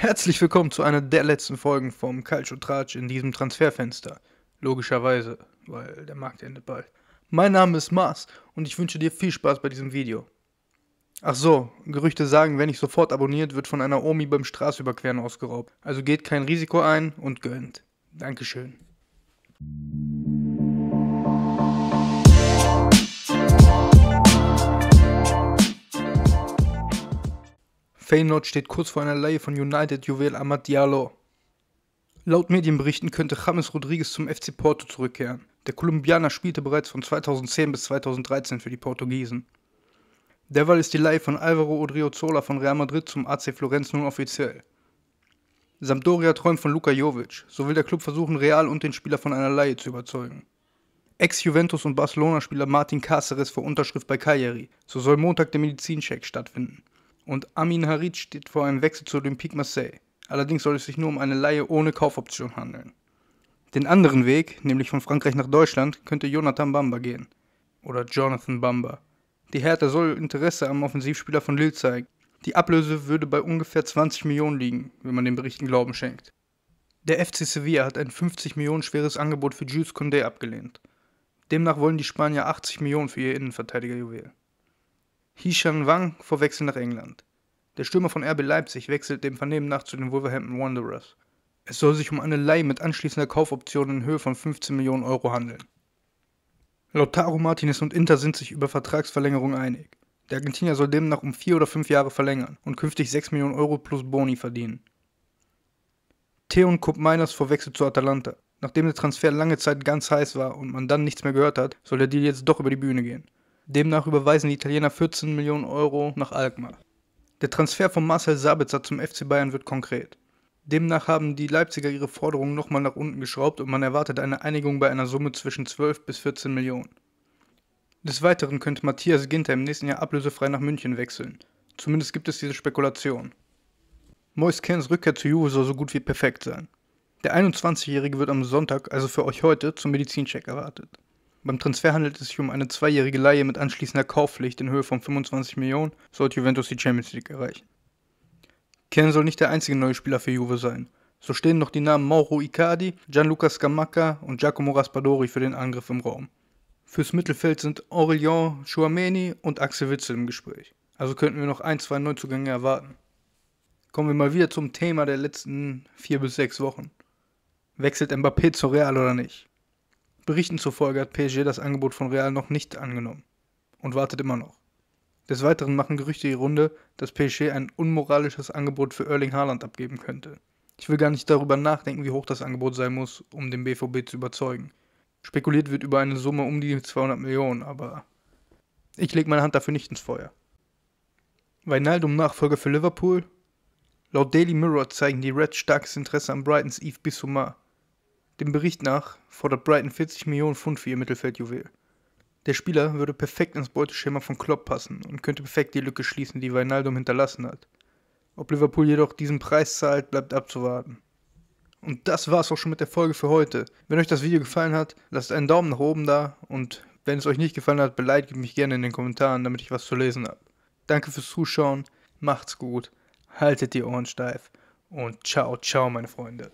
Herzlich willkommen zu einer der letzten Folgen vom Tratsch in diesem Transferfenster. Logischerweise, weil der Markt endet bald. Mein Name ist Mars und ich wünsche dir viel Spaß bei diesem Video. Ach so, Gerüchte sagen, wenn nicht sofort abonniert, wird von einer Omi beim Straßüberqueren ausgeraubt. Also geht kein Risiko ein und gönnt. Dankeschön. Feyenoord steht kurz vor einer Leihe von United-Juwel Amad Diallo. Laut Medienberichten könnte James Rodriguez zum FC Porto zurückkehren. Der Kolumbianer spielte bereits von 2010 bis 2013 für die Portugiesen. Derweil ist die Leihe von Alvaro Odriozola von Real Madrid zum AC Florenz nun offiziell. Sampdoria träumt von Luka Jovic, so will der Club versuchen, Real und den Spieler von einer Leihe zu überzeugen. Ex-Juventus- und Barcelona-Spieler Martin Cáceres vor Unterschrift bei Cagliari, so soll Montag der Medizincheck stattfinden und Amin Harit steht vor einem Wechsel zu Olympique Marseille. Allerdings soll es sich nur um eine Laie ohne Kaufoption handeln. Den anderen Weg, nämlich von Frankreich nach Deutschland, könnte Jonathan Bamba gehen. Oder Jonathan Bamba. Die Hertha soll Interesse am Offensivspieler von Lille zeigen. Die Ablöse würde bei ungefähr 20 Millionen liegen, wenn man den Berichten Glauben schenkt. Der FC Sevilla hat ein 50 Millionen schweres Angebot für Jules Condé abgelehnt. Demnach wollen die Spanier 80 Millionen für ihr Innenverteidiger-Juwel. Hishan Wang vor Wechsel nach England. Der Stürmer von RB Leipzig wechselt dem Vernehmen nach zu den Wolverhampton Wanderers. Es soll sich um eine Leih mit anschließender Kaufoption in Höhe von 15 Millionen Euro handeln. Lautaro Martinez und Inter sind sich über Vertragsverlängerung einig. Der Argentinier soll demnach um vier oder fünf Jahre verlängern und künftig 6 Millionen Euro plus Boni verdienen. Theon Cup Miners verwechselt zu Atalanta. Nachdem der Transfer lange Zeit ganz heiß war und man dann nichts mehr gehört hat, soll der Deal jetzt doch über die Bühne gehen. Demnach überweisen die Italiener 14 Millionen Euro nach Alkmaar. Der Transfer von Marcel Sabitzer zum FC Bayern wird konkret. Demnach haben die Leipziger ihre Forderungen nochmal nach unten geschraubt und man erwartet eine Einigung bei einer Summe zwischen 12 bis 14 Millionen. Des Weiteren könnte Matthias Ginter im nächsten Jahr ablösefrei nach München wechseln. Zumindest gibt es diese Spekulation. Mois Kens Rückkehr zu Juve soll so gut wie perfekt sein. Der 21-Jährige wird am Sonntag, also für euch heute, zum Medizincheck erwartet. Beim Transfer handelt es sich um eine zweijährige Laie mit anschließender Kaufpflicht in Höhe von 25 Millionen, sollte Juventus die Champions League erreichen. Kern soll nicht der einzige neue Spieler für Juve sein. So stehen noch die Namen Mauro Icardi, Gianluca Scamacca und Giacomo Raspadori für den Angriff im Raum. Fürs Mittelfeld sind Aurelien Chouameni und Axel Witzel im Gespräch. Also könnten wir noch ein, zwei Neuzugänge erwarten. Kommen wir mal wieder zum Thema der letzten vier bis sechs Wochen. Wechselt Mbappé zu Real oder nicht? Berichten zufolge hat PSG das Angebot von Real noch nicht angenommen und wartet immer noch. Des Weiteren machen Gerüchte die Runde, dass PSG ein unmoralisches Angebot für Erling Haaland abgeben könnte. Ich will gar nicht darüber nachdenken, wie hoch das Angebot sein muss, um den BVB zu überzeugen. Spekuliert wird über eine Summe um die 200 Millionen, aber ich lege meine Hand dafür nicht ins Feuer. Wijnaldum Nachfolger für Liverpool? Laut Daily Mirror zeigen die Reds starkes Interesse an Brightons Yves Bissouma, dem Bericht nach fordert Brighton 40 Millionen Pfund für ihr Mittelfeldjuwel. Der Spieler würde perfekt ins Beuteschema von Klopp passen und könnte perfekt die Lücke schließen, die Wijnaldum hinterlassen hat. Ob Liverpool jedoch diesen Preis zahlt, bleibt abzuwarten. Und das war's auch schon mit der Folge für heute. Wenn euch das Video gefallen hat, lasst einen Daumen nach oben da und wenn es euch nicht gefallen hat, beleidigt mich gerne in den Kommentaren, damit ich was zu lesen habe. Danke fürs Zuschauen, macht's gut, haltet die Ohren steif und ciao, ciao, meine Freunde.